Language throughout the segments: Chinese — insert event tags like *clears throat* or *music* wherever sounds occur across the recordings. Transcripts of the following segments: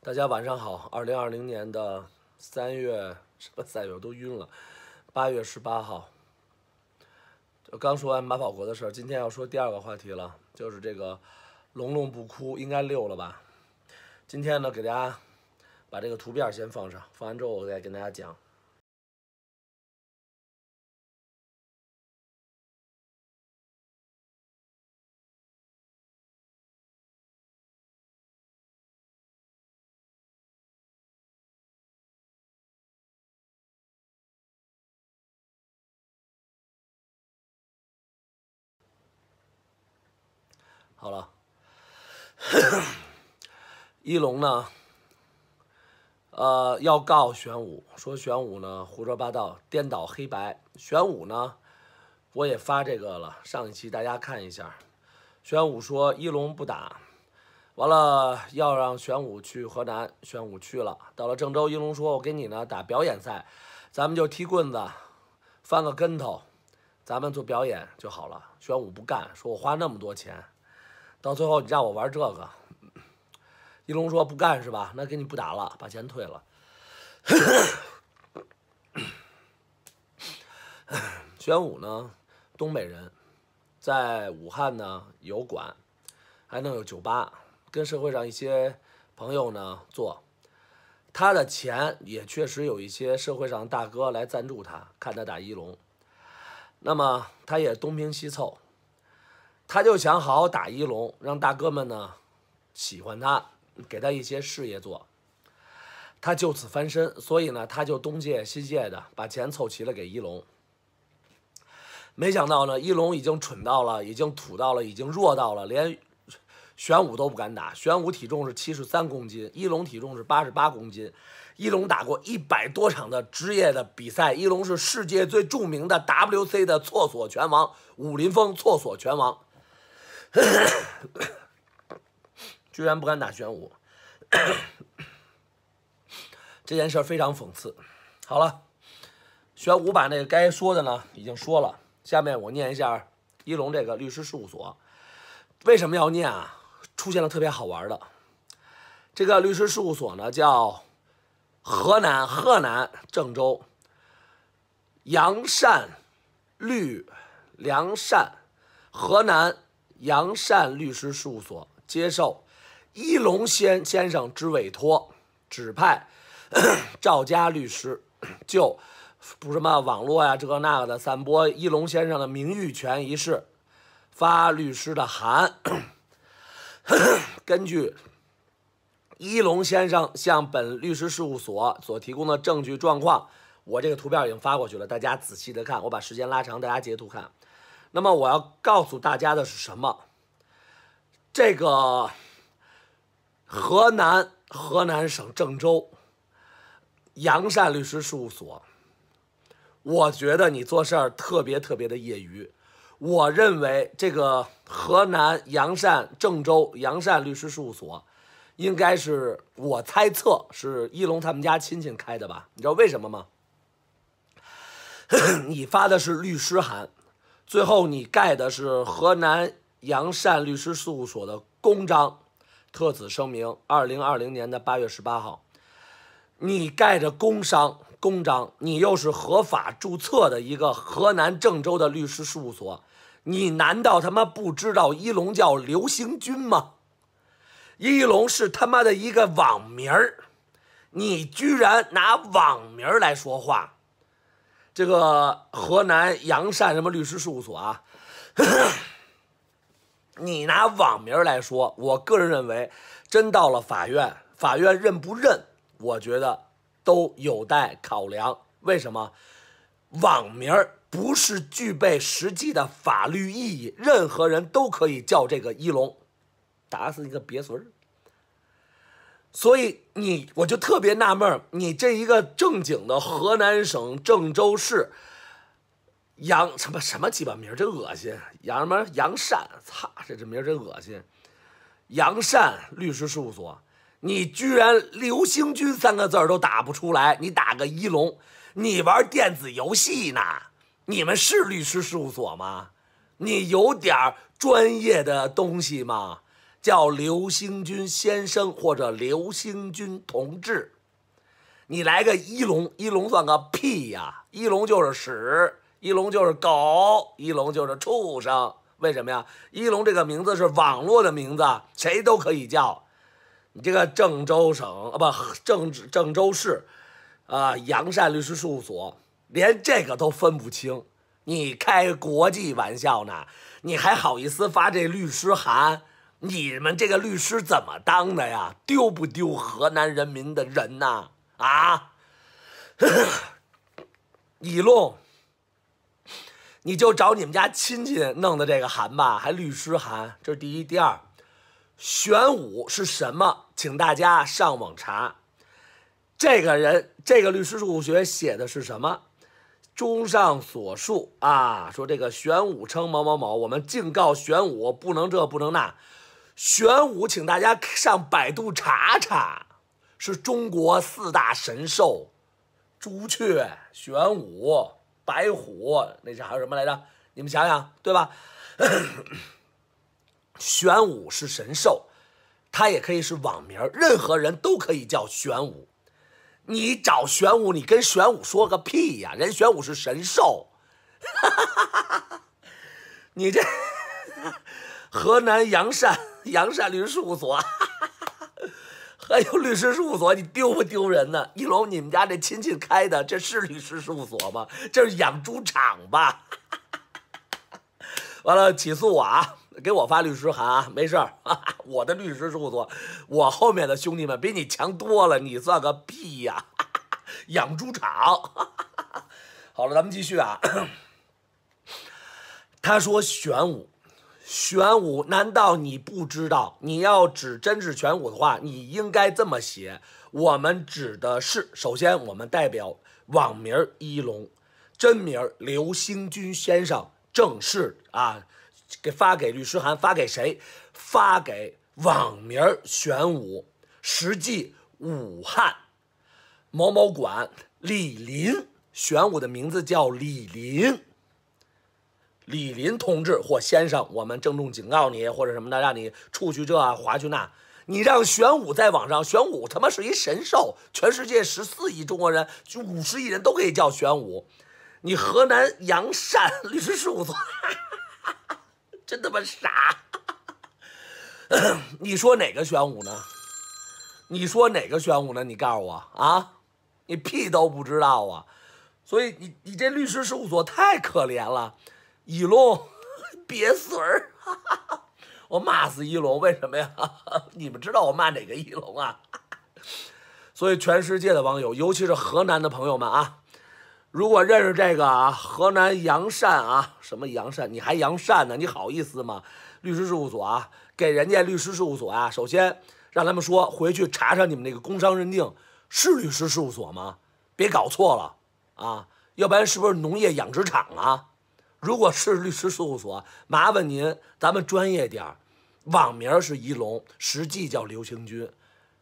大家晚上好，二零二零年的三月什么三月都晕了，八月十八号，刚说完马保国的事儿，今天要说第二个话题了，就是这个龙龙不哭应该溜了吧？今天呢，给大家把这个图片先放上，放完之后我再跟大家讲。好了，*coughs* 一龙呢？呃，要告玄武，说玄武呢胡说八道，颠倒黑白。玄武呢，我也发这个了，上一期大家看一下。玄武说一龙不打，完了要让玄武去河南，玄武去了，到了郑州，一龙说：“我给你呢打表演赛，咱们就踢棍子，翻个跟头，咱们做表演就好了。”玄武不干，说我花那么多钱。到最后，你让我玩这个，一龙说不干是吧？那给你不打了，把钱退了。玄武呢，东北人，在武汉呢有馆，还能有酒吧，跟社会上一些朋友呢做。他的钱也确实有一些社会上大哥来赞助他，看他打一龙。那么他也东拼西凑。他就想好好打一龙，让大哥们呢喜欢他，给他一些事业做。他就此翻身，所以呢，他就东借西借的把钱凑齐了给一龙。没想到呢，一龙已经蠢到了，已经土到了，已经弱到了，连玄武都不敢打。玄武体重是七十三公斤，一龙体重是八十八公斤。一龙打过一百多场的职业的比赛，一龙是世界最著名的 WC 的厕所拳王，武林风厕所拳王。*coughs* 居然不敢打玄武，*coughs* 这件事非常讽刺。好了，玄武把那个该说的呢已经说了。下面我念一下一龙这个律师事务所。为什么要念啊？出现了特别好玩的。这个律师事务所呢叫河南河南郑州杨善律良善河南。阳善律师事务所接受一龙先先生之委托，指派 *clears throat* 赵佳律师就不是什么网络呀、这个那个的散播一龙先生的名誉权一事发律师的函。*clears throat* 根据一龙先生向本律师事务所所提供的证据状况，我这个图片已经发过去了，大家仔细的看，我把时间拉长，大家截图看。那么我要告诉大家的是什么？这个河南河南省郑州杨善律师事务所，我觉得你做事儿特别特别的业余。我认为这个河南杨善郑州杨善律师事务所，应该是我猜测是一龙他们家亲戚开的吧？你知道为什么吗？*coughs* 你发的是律师函。最后，你盖的是河南阳善律师事务所的公章，特此声明：二零二零年的八月十八号，你盖着工商公章，你又是合法注册的一个河南郑州的律师事务所，你难道他妈不知道一龙叫刘兴军吗？一龙是他妈的一个网名儿，你居然拿网名儿来说话。这个河南阳善什么律师事务所啊？*coughs* 你拿网名来说，我个人认为，真到了法院，法院认不认？我觉得都有待考量。为什么？网名不是具备实际的法律意义，任何人都可以叫这个一龙，打死你个鳖孙儿！所以你我就特别纳闷你这一个正经的河南省郑州市杨什么什么鸡巴名真恶心！杨什么杨善，操，这这名真恶心！杨善律师事务所，你居然刘星军三个字都打不出来，你打个一龙，你玩电子游戏呢？你们是律师事务所吗？你有点专业的东西吗？叫刘兴军先生或者刘兴军同志，你来个一龙，一龙算个屁呀！一龙就是屎，一龙就是狗，一龙就是畜生。为什么呀？一龙这个名字是网络的名字，谁都可以叫。你这个郑州省啊，不郑郑州市，啊，阳善律师事务所，连这个都分不清，你开国际玩笑呢？你还好意思发这律师函？你们这个律师怎么当的呀？丢不丢河南人民的人呐？啊！一 *laughs* 弄，你就找你们家亲戚弄的这个函吧，还律师函，这是第一。第二，玄武是什么？请大家上网查。这个人，这个律师务所写的是什么？综上所述啊，说这个玄武称某某某，我们敬告玄武不能这，不能那。玄武，请大家上百度查查，是中国四大神兽：朱雀、玄武、白虎，那叫还有什么来着？你们想想，对吧？*clears throat* 玄武是神兽，它也可以是网名，任何人都可以叫玄武。你找玄武，你跟玄武说个屁呀！人玄武是神兽，*laughs* 你这 *laughs* 河南阳山。阳山律师事务所，还有律师事务所，你丢不丢人呢？一楼你们家这亲戚开的，这是律师事务所吗？这是养猪场吧？*laughs* 完了，起诉我啊！给我发律师函啊！没事儿，*laughs* 我的律师事务所，我后面的兄弟们比你强多了，你算个屁呀！*laughs* 养猪场。好了，咱们继续啊。*coughs* 他说玄武。玄武，难道你不知道？你要指真是玄武的话，你应该这么写。我们指的是，首先我们代表网名一龙，真名刘兴军先生正式啊，给发给律师函，发给谁？发给网名玄武，实际武汉某某馆李林，玄武的名字叫李林。李林同志或先生，我们郑重警告你，或者什么的，让你出去这划去那。你让玄武在网上，玄武他妈是一神兽，全世界十四亿中国人，就五十亿人都可以叫玄武。你河南阳善律师事务所，真他妈傻！*coughs* 你说哪个玄武呢？你说哪个玄武呢？你告诉我啊，你屁都不知道啊！所以你你这律师事务所太可怜了。一龙，瘪嘴儿，*laughs* 我骂死一龙，为什么呀？*laughs* 你们知道我骂哪个一龙啊？*laughs* 所以全世界的网友，尤其是河南的朋友们啊，如果认识这个啊，河南杨善啊，什么杨善，你还杨善呢？你好意思吗？律师事务所啊，给人家律师事务所啊，首先让他们说回去查查你们那个工伤认定是律师事务所吗？别搞错了啊，要不然是不是农业养殖场啊？如果是律师事务所，麻烦您咱们专业点儿。网名是仪龙，实际叫刘行军。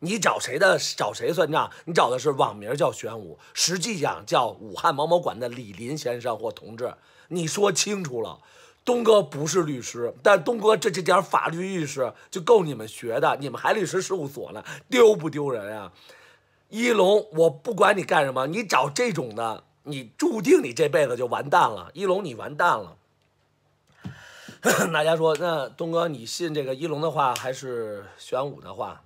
你找谁的？找谁算账？你找的是网名叫玄武，实际上叫武汉某某馆的李林先生或同志。你说清楚了。东哥不是律师，但东哥这这点法律意识就够你们学的。你们还律师事务所呢，丢不丢人啊？一龙，我不管你干什么，你找这种的。你注定你这辈子就完蛋了，一龙你完蛋了。大 *laughs* 家说，那东哥你信这个一龙的话还是玄武的话？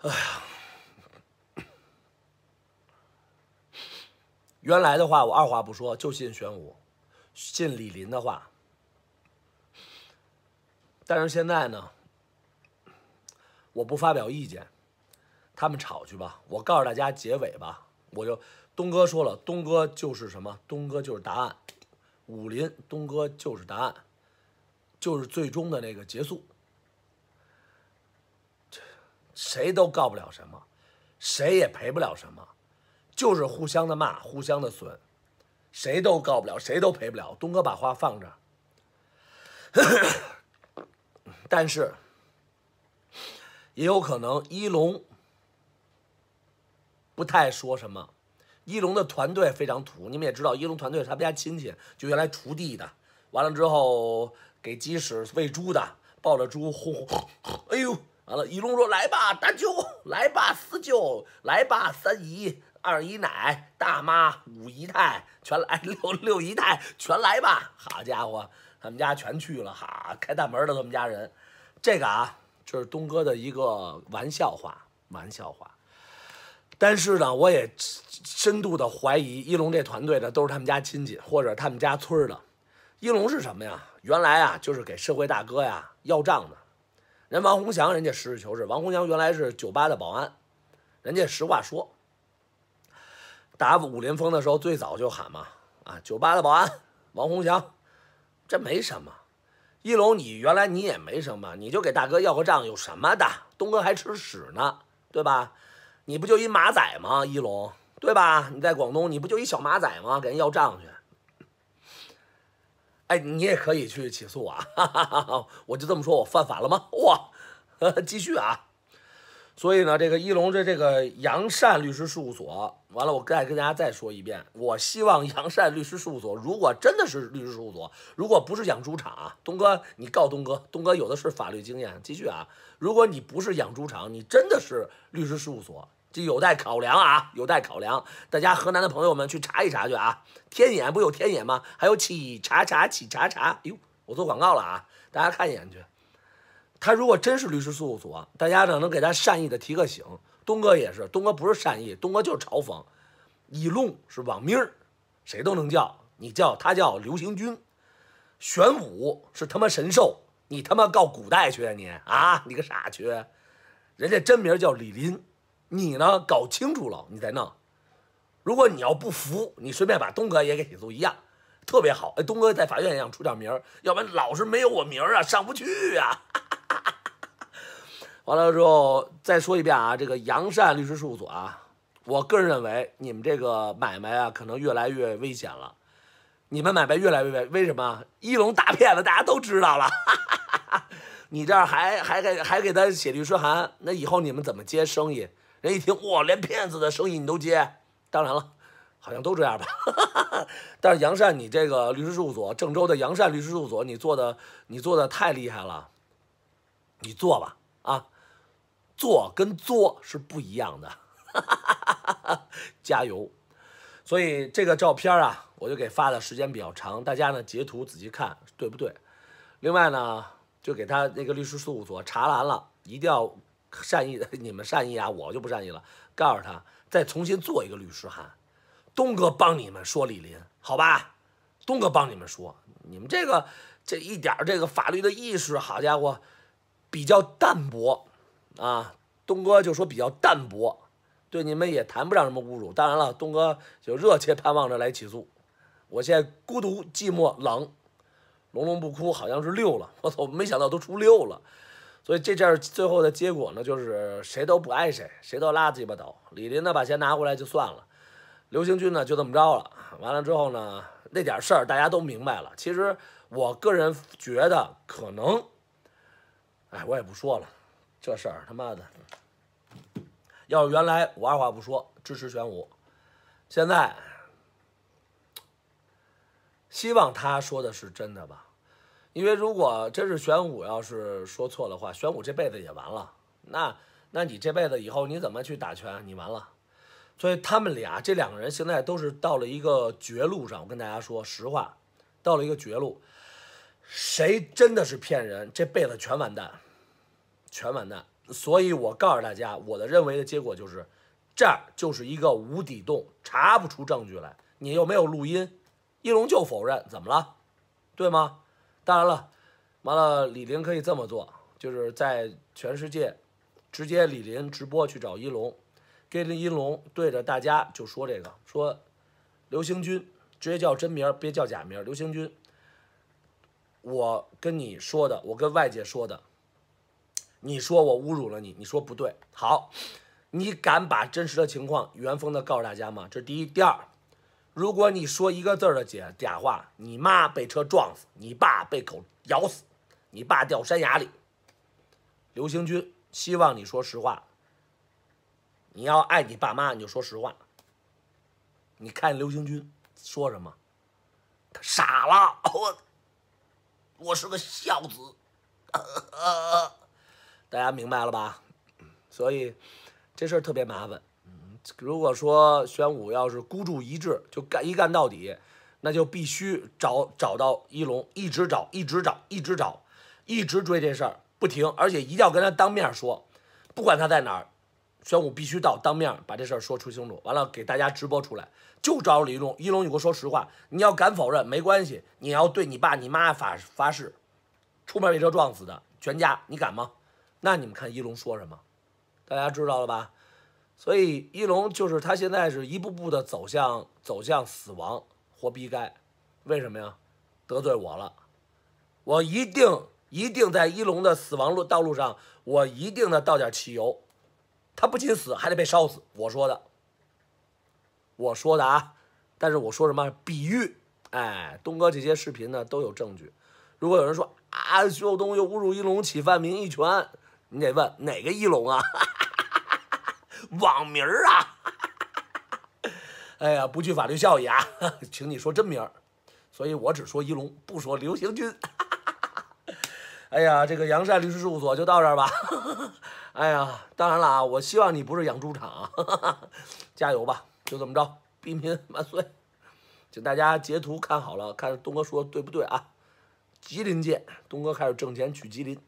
哎呀，原来的话我二话不说就信玄武，信李林的话。但是现在呢，我不发表意见，他们吵去吧。我告诉大家结尾吧，我就。东哥说了，东哥就是什么？东哥就是答案。武林，东哥就是答案，就是最终的那个结束。谁都告不了什么，谁也赔不了什么，就是互相的骂，互相的损，谁都告不了，谁都赔不了。东哥把话放这儿，*coughs* 但是也有可能一龙不太说什么。一龙的团队非常土，你们也知道，一龙团队他们家亲戚就原来锄地的，完了之后给鸡屎喂猪的，抱着猪呼呼，哎呦，完了，一龙说来吧大舅，来吧四舅，来吧三姨、二姨奶、大妈、五姨太全来，*laughs* 六六姨太全来吧，好家伙，他们家全去了，哈，开大门的他们家人。这个啊，就是东哥的一个玩笑话，玩笑话，但是呢，我也。深度的怀疑，一龙这团队的都是他们家亲戚或者他们家村的。一龙是什么呀？原来啊，就是给社会大哥呀要账的。人王洪祥，人家实事求是。王洪祥原来是酒吧的保安，人家实话说，打武林风的时候最早就喊嘛啊，酒吧的保安王洪祥，这没什么。一龙，你原来你也没什么，你就给大哥要个账有什么的？东哥还吃屎呢，对吧？你不就一马仔吗，一龙？对吧？你在广东，你不就一小马仔吗？给人要账去。哎，你也可以去起诉啊！我就这么说，我犯法了吗？*laughs* 哇！继续啊！所以呢，这个一龙这这个杨善律师事务所，完了，我再跟大家再说一遍，我希望杨善律师事务所如果真的是律师事务所，如果不是养猪场，东哥你告东哥，东哥有的是法律经验。继续啊！如果你不是养猪场，你真的是律师事务所。这有待考量啊，有待考量。大家河南的朋友们去查一查去啊！天眼不有天眼吗？还有企查查，企查查。哟，我做广告了啊！大家看一眼去。他如果真是律师事务所，大家呢能给他善意的提个醒。东哥也是，东哥不是善意，东哥就是嘲讽。一弄是网名谁都能叫你叫他叫刘行军，玄武是他妈神兽，你他妈告古代去啊你啊你个傻缺，人家真名叫李林。你呢？搞清楚了你再弄。如果你要不服，你随便把东哥也给起诉一样，特别好。哎，东哥在法院上出点名儿，要不然老是没有我名儿啊，上不去啊。*laughs* 完了之后再说一遍啊，这个杨善律师事务所啊，我个人认为你们这个买卖啊，可能越来越危险了。你们买卖越来越危，为什么？一龙大骗子大家都知道了，*laughs* 你这儿还还给还给他写律师函，那以后你们怎么接生意？人一听，哇，连骗子的生意你都接，当然了，好像都这样吧。*laughs* 但是杨善，你这个律师事务所，郑州的杨善律师事务所，你做的，你做的太厉害了，你做吧，啊，做跟做是不一样的，*laughs* 加油。所以这个照片啊，我就给发的时间比较长，大家呢截图仔细看，对不对？另外呢，就给他那个律师事务所查完了，一定要。善意的，*laughs* 你们善意啊，我就不善意了。告诉他，再重新做一个律师函，东哥帮你们说李林，好吧？东哥帮你们说，你们这个这一点这个法律的意识，好家伙，比较淡薄啊。东哥就说比较淡薄，对你们也谈不上什么侮辱。当然了，东哥就热切盼望着来起诉。我现在孤独、寂寞、冷。龙龙不哭，好像是六了。我操，没想到都出六了。所以这件儿最后的结果呢，就是谁都不爱谁，谁都拉鸡巴倒。李林呢把钱拿回来就算了，刘行军呢就这么着了。完了之后呢，那点事儿大家都明白了。其实我个人觉得可能，哎，我也不说了，这事儿他妈的，要是原来我二话不说支持玄武，现在希望他说的是真的吧。因为如果真是玄武，要是说错的话，玄武这辈子也完了。那，那你这辈子以后你怎么去打拳？你完了。所以他们俩这两个人现在都是到了一个绝路上。我跟大家说实话，到了一个绝路，谁真的是骗人，这辈子全完蛋，全完蛋。所以我告诉大家，我的认为的结果就是，这儿就是一个无底洞，查不出证据来。你又没有录音，一龙就否认，怎么了？对吗？当然了，完了，李林可以这么做，就是在全世界，直接李林直播去找一龙，跟一龙对着大家就说这个，说刘星军直接叫真名，别叫假名，刘星军，我跟你说的，我跟外界说的，你说我侮辱了你，你说不对，好，你敢把真实的情况原封的告诉大家吗？这是第一，第二。如果你说一个字的姐，假话，你妈被车撞死，你爸被狗咬死，你爸掉山崖里，刘行军希望你说实话。你要爱你爸妈，你就说实话。你看刘行军说什么？他傻了，我我是个孝子。*laughs* 大家明白了吧？所以这事儿特别麻烦。如果说玄武要是孤注一掷，就干一干到底，那就必须找找到一龙，一直找，一直找，一直找，一直追这事儿不停，而且一定要跟他当面说，不管他在哪儿，玄武必须到当面把这事儿说出清楚，完了给大家直播出来，就找李龙，一龙你给我说实话，你要敢否认，没关系，你要对你爸你妈发发誓，出门被车撞死的全家，你敢吗？那你们看一龙说什么，大家知道了吧？所以一龙就是他现在是一步步的走向走向死亡，活该！为什么呀？得罪我了，我一定一定在一龙的死亡路道路上，我一定的倒点汽油，他不仅死还得被烧死，我说的，我说的啊！但是我说什么比喻？哎，东哥这些视频呢都有证据。如果有人说啊徐晓东又侮辱一龙侵犯名誉权，你得问哪个一龙啊？*laughs* 网名啊，*laughs* 哎呀，不具法律效益啊，*laughs* 请你说真名儿，所以我只说一龙，不说刘行军。*laughs* 哎呀，这个杨善律师事务所就到这儿吧。哎呀，当然了啊，我希望你不是养猪场，加油吧，就这么着，逼民万岁，请大家截图看好了，看东哥说的对不对啊？吉林界，东哥开始挣钱去吉林。